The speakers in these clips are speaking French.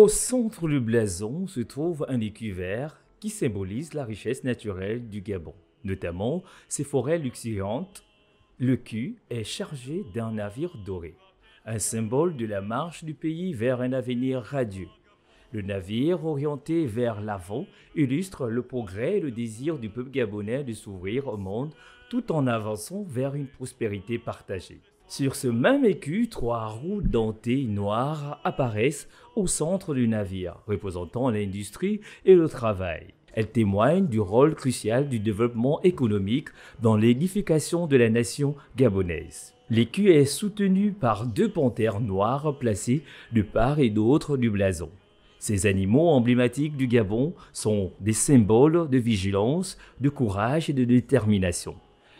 Au centre du blason se trouve un écu vert qui symbolise la richesse naturelle du Gabon, notamment ses forêts luxuriantes. Le cul est chargé d'un navire doré, un symbole de la marche du pays vers un avenir radieux. Le navire, orienté vers l'avant, illustre le progrès et le désir du peuple gabonais de s'ouvrir au monde tout en avançant vers une prospérité partagée. Sur ce même écu, trois roues dentées noires apparaissent au centre du navire, représentant l'industrie et le travail. Elles témoignent du rôle crucial du développement économique dans l'édification de la nation gabonaise. L'écu est soutenu par deux panthères noires placées de part et d'autre du blason. Ces animaux emblématiques du Gabon sont des symboles de vigilance, de courage et de détermination.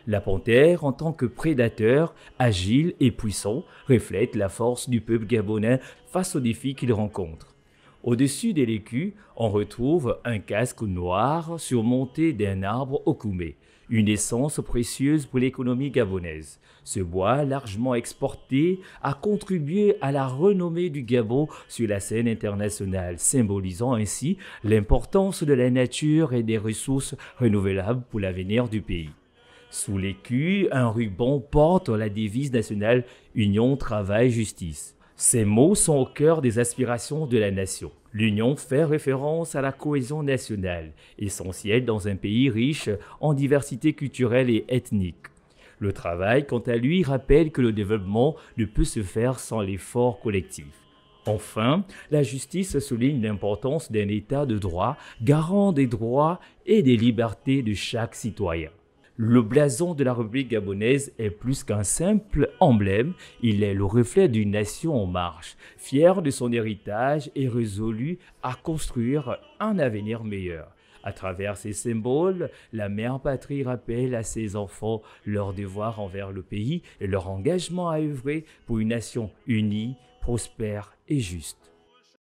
La panthère, en tant que prédateur, agile et puissant, reflète la force du peuple gabonais face aux défis qu'il rencontre. Au-dessus des l'écu, on retrouve un casque noir surmonté d'un arbre okoumé, une essence précieuse pour l'économie gabonaise. Ce bois, largement exporté, a contribué à la renommée du Gabon sur la scène internationale, symbolisant ainsi l'importance de la nature et des ressources renouvelables pour l'avenir du pays. Sous l'écu, un ruban porte la devise nationale Union, Travail, Justice. Ces mots sont au cœur des aspirations de la nation. L'Union fait référence à la cohésion nationale, essentielle dans un pays riche en diversité culturelle et ethnique. Le travail, quant à lui, rappelle que le développement ne peut se faire sans l'effort collectif. Enfin, la justice souligne l'importance d'un état de droit, garant des droits et des libertés de chaque citoyen. Le blason de la République gabonaise est plus qu'un simple emblème, il est le reflet d'une nation en marche, fière de son héritage et résolue à construire un avenir meilleur. À travers ces symboles, la mère patrie rappelle à ses enfants leur devoir envers le pays et leur engagement à œuvrer pour une nation unie, prospère et juste.